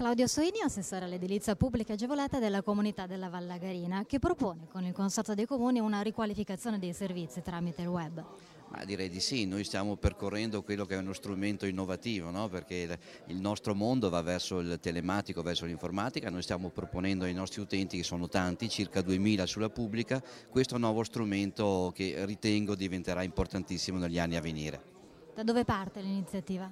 Claudio Soini, assessore all'edilizia pubblica agevolata della comunità della Vallagarina, che propone con il Consorzio dei Comuni una riqualificazione dei servizi tramite il web. Ma direi di sì, noi stiamo percorrendo quello che è uno strumento innovativo, no? perché il nostro mondo va verso il telematico, verso l'informatica, noi stiamo proponendo ai nostri utenti, che sono tanti, circa 2000 sulla pubblica, questo nuovo strumento che ritengo diventerà importantissimo negli anni a venire. Da dove parte l'iniziativa?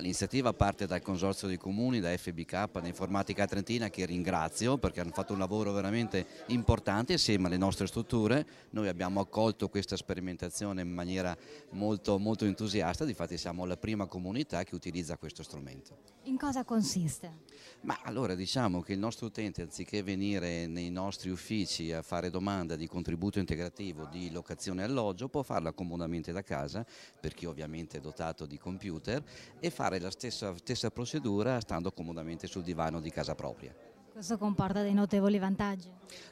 l'iniziativa parte dal Consorzio dei Comuni, da FBK, da Informatica Trentina che ringrazio perché hanno fatto un lavoro veramente importante insieme alle nostre strutture. Noi abbiamo accolto questa sperimentazione in maniera molto, molto entusiasta, difatti siamo la prima comunità che utilizza questo strumento. In cosa consiste? Ma allora diciamo che il nostro utente anziché venire nei nostri uffici a fare domanda di contributo integrativo di locazione alloggio può farla comodamente da casa perché ovviamente è dotato di computer e fare la stessa, stessa procedura stando comodamente sul divano di casa propria. Questo comporta dei notevoli vantaggi?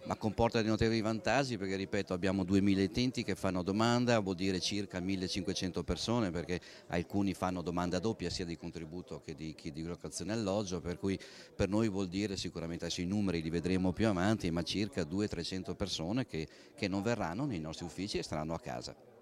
Ma comporta dei notevoli vantaggi perché, ripeto, abbiamo 2000 utenti che fanno domanda, vuol dire circa 1500 persone perché alcuni fanno domanda doppia sia di contributo che di, che di locazione alloggio, per cui per noi vuol dire sicuramente adesso i numeri li vedremo più avanti, ma circa 200-300 persone che, che non verranno nei nostri uffici e staranno a casa.